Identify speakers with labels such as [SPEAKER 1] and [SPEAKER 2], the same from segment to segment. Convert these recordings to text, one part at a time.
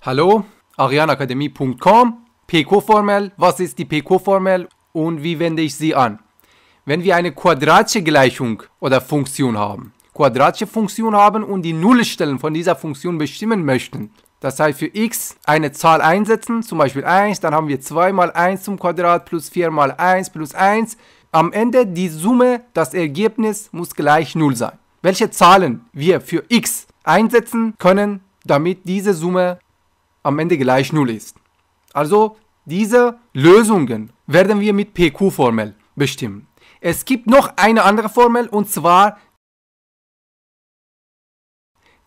[SPEAKER 1] Hallo, arianakademie.com, PQ-Formel, was ist die PQ-Formel und wie wende ich sie an? Wenn wir eine quadratische Gleichung oder Funktion haben, quadratische Funktion haben und die Nullstellen von dieser Funktion bestimmen möchten, das heißt für x eine Zahl einsetzen, zum Beispiel 1, dann haben wir 2 mal 1 zum Quadrat plus 4 mal 1 plus 1. Am Ende die Summe, das Ergebnis muss gleich 0 sein. Welche Zahlen wir für x einsetzen können, damit diese Summe am Ende gleich 0 ist. Also diese Lösungen werden wir mit PQ-Formel bestimmen. Es gibt noch eine andere Formel und zwar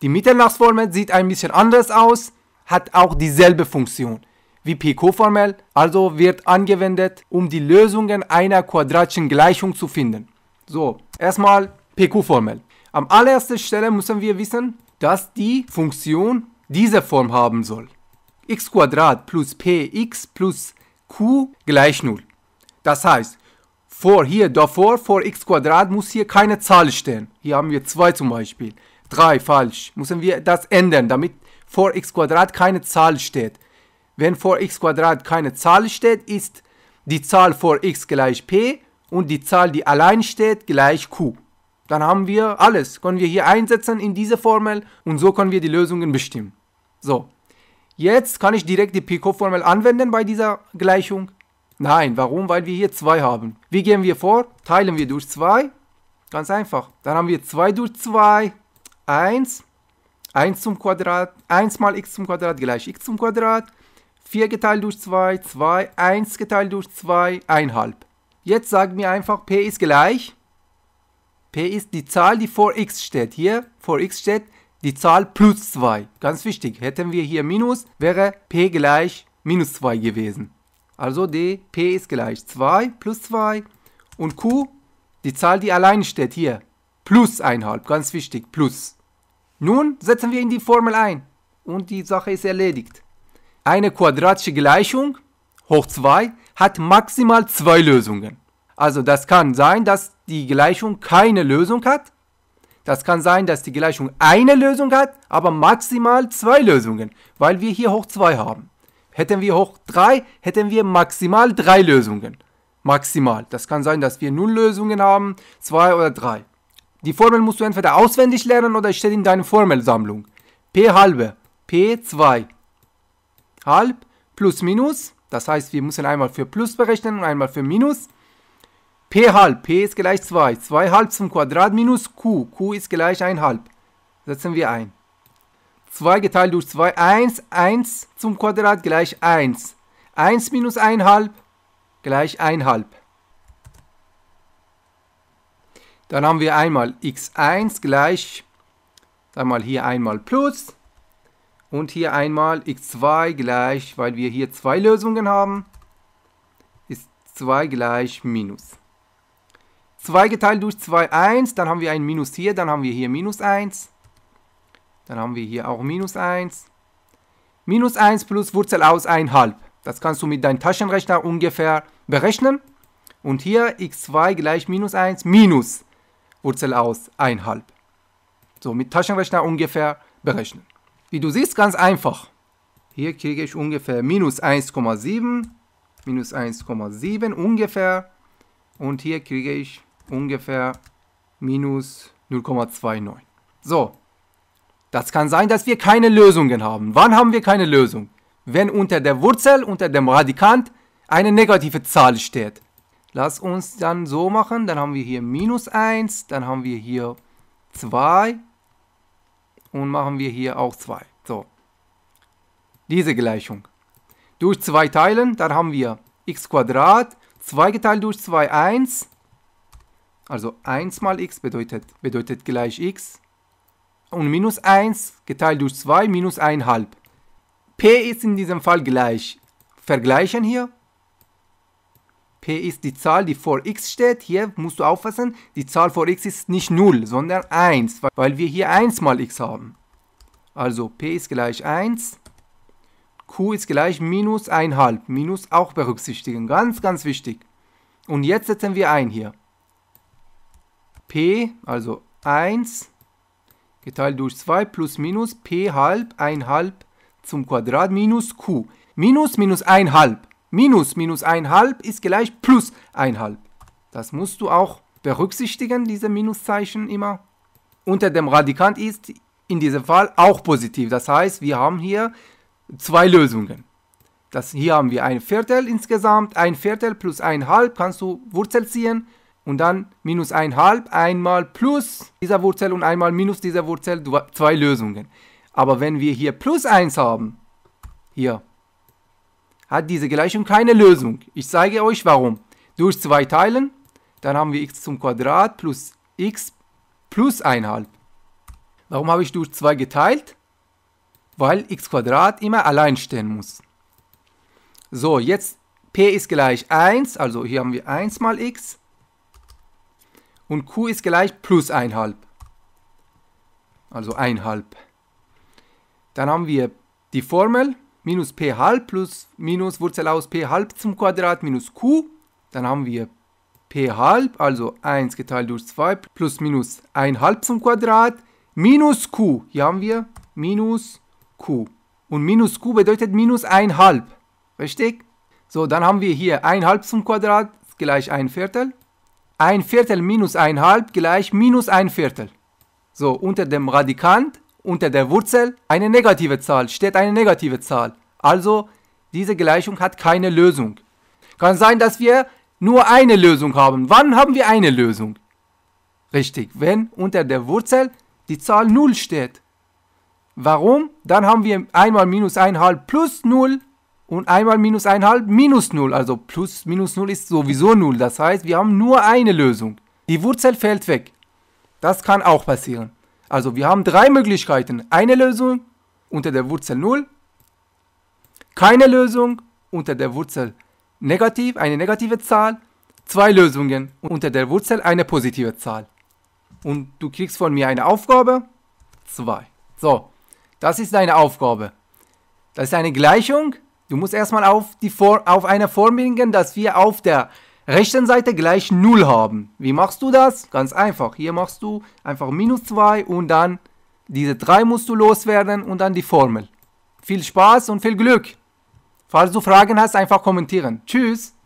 [SPEAKER 1] die Mittelnachtformel sieht ein bisschen anders aus, hat auch dieselbe Funktion wie PQ-Formel, also wird angewendet, um die Lösungen einer quadratischen Gleichung zu finden. So, erstmal PQ-Formel. Am allerersten Stelle müssen wir wissen, dass die Funktion diese Form haben soll x plus px plus q gleich 0. Das heißt, vor hier davor, vor x muss hier keine Zahl stehen. Hier haben wir 2 zum Beispiel. 3 falsch. Müssen wir das ändern, damit vor x keine Zahl steht. Wenn vor x keine Zahl steht, ist die Zahl vor x gleich p und die Zahl, die allein steht, gleich q. Dann haben wir alles. Können wir hier einsetzen in diese Formel und so können wir die Lösungen bestimmen. So. Jetzt kann ich direkt die Picot-Formel anwenden bei dieser Gleichung. Nein, warum? Weil wir hier 2 haben. Wie gehen wir vor? Teilen wir durch 2. Ganz einfach. Dann haben wir 2 durch 2, 1. 1 zum Quadrat, 1 mal x zum Quadrat gleich x zum Quadrat. 4 geteilt durch 2, 2, 1 geteilt durch 2, 1,5. Jetzt sagen wir einfach, p ist gleich. p ist die Zahl, die vor x steht. Hier vor x steht die Zahl plus 2. Ganz wichtig, hätten wir hier Minus, wäre p gleich minus 2 gewesen. Also die p ist gleich 2 plus 2 und q, die Zahl, die allein steht hier, plus 1,5, ganz wichtig, plus. Nun setzen wir in die Formel ein und die Sache ist erledigt. Eine quadratische Gleichung hoch 2 hat maximal zwei Lösungen. Also das kann sein, dass die Gleichung keine Lösung hat das kann sein, dass die Gleichung eine Lösung hat, aber maximal zwei Lösungen, weil wir hier hoch 2 haben. Hätten wir hoch 3, hätten wir maximal drei Lösungen. Maximal. Das kann sein, dass wir null Lösungen haben, 2 oder 3. Die Formel musst du entweder auswendig lernen oder steht in deiner Formelsammlung. P halbe, P2 halb plus minus. Das heißt, wir müssen einmal für plus berechnen und einmal für minus p halb, p ist gleich 2, 2 halb zum Quadrat minus q, q ist gleich 1 halb. Setzen wir ein. 2 geteilt durch 2, 1, 1 zum Quadrat gleich 1. 1 minus 1 halb gleich 1 halb. Dann haben wir einmal x1 gleich, dann mal hier einmal plus und hier einmal x2 gleich, weil wir hier zwei Lösungen haben, ist 2 gleich minus. 2 geteilt durch 2, 1. Dann haben wir ein Minus hier, dann haben wir hier Minus 1. Dann haben wir hier auch Minus 1. Minus 1 plus Wurzel aus 1,5. Das kannst du mit deinem Taschenrechner ungefähr berechnen. Und hier x2 gleich minus 1 minus Wurzel aus 1,5. So, mit Taschenrechner ungefähr berechnen. Wie du siehst, ganz einfach. Hier kriege ich ungefähr minus 1,7, minus 1,7 ungefähr. Und hier kriege ich ungefähr minus 0,29. So, das kann sein, dass wir keine Lösungen haben. Wann haben wir keine Lösung? Wenn unter der Wurzel, unter dem Radikant eine negative Zahl steht. Lass uns dann so machen, dann haben wir hier minus 1, dann haben wir hier 2 und machen wir hier auch 2. So, diese Gleichung. Durch 2 teilen, dann haben wir x 2 2 geteilt durch 2, 1 also 1 mal x bedeutet, bedeutet gleich x. Und minus 1 geteilt durch 2 minus 1,5. p ist in diesem Fall gleich. Vergleichen hier. p ist die Zahl, die vor x steht. Hier musst du aufpassen, die Zahl vor x ist nicht 0, sondern 1, weil wir hier 1 mal x haben. Also p ist gleich 1 q ist gleich minus 1,5. Minus auch berücksichtigen. Ganz, ganz wichtig. Und jetzt setzen wir ein hier p, also 1 geteilt durch 2 plus minus p halb 1 halb zum Quadrat minus q. Minus minus 1 halb. Minus minus 1 halb ist gleich plus 1 halb. Das musst du auch berücksichtigen, diese Minuszeichen immer. Unter dem Radikant ist in diesem Fall auch positiv. Das heißt, wir haben hier zwei Lösungen. Das, hier haben wir ein Viertel insgesamt. Ein Viertel plus ein Halb kannst du Wurzel ziehen und dann minus halb, einmal plus dieser Wurzel und einmal minus dieser Wurzel, zwei Lösungen. Aber wenn wir hier plus 1 haben, hier, hat diese Gleichung keine Lösung. Ich zeige euch warum. Durch 2 teilen, dann haben wir x zum Quadrat plus x plus halb. Warum habe ich durch 2 geteilt? Weil x Quadrat immer allein stehen muss. So, jetzt p ist gleich 1, also hier haben wir 1 mal x und Q ist gleich plus 1,5. Also 1,5. Dann haben wir die Formel minus p halb plus minus Wurzel aus p halb zum Quadrat minus q. Dann haben wir p halb, also 1 geteilt durch 2 plus minus 1 halb zum Quadrat minus q. Hier haben wir minus q. Und minus q bedeutet minus 1 halb. Richtig? So, dann haben wir hier 1 halb zum Quadrat gleich 1 Viertel ein Viertel minus ein halb gleich minus ein Viertel. So, unter dem Radikant, unter der Wurzel eine negative Zahl, steht eine negative Zahl. Also diese Gleichung hat keine Lösung. Kann sein, dass wir nur eine Lösung haben. Wann haben wir eine Lösung? Richtig, wenn unter der Wurzel die Zahl 0 steht. Warum? Dann haben wir einmal minus 1 halb plus 0 und einmal minus 1,5 minus 0. Also plus minus 0 ist sowieso 0. Das heißt, wir haben nur eine Lösung. Die Wurzel fällt weg. Das kann auch passieren. Also wir haben drei Möglichkeiten. Eine Lösung unter der Wurzel 0. Keine Lösung unter der Wurzel negativ, eine negative Zahl. Zwei Lösungen unter der Wurzel eine positive Zahl. Und du kriegst von mir eine Aufgabe. 2. So, das ist deine Aufgabe. Das ist eine Gleichung Du musst erstmal auf, die auf einer Form bringen, dass wir auf der rechten Seite gleich 0 haben. Wie machst du das? Ganz einfach. Hier machst du einfach minus 2 und dann diese 3 musst du loswerden und dann die Formel. Viel Spaß und viel Glück. Falls du Fragen hast, einfach kommentieren. Tschüss.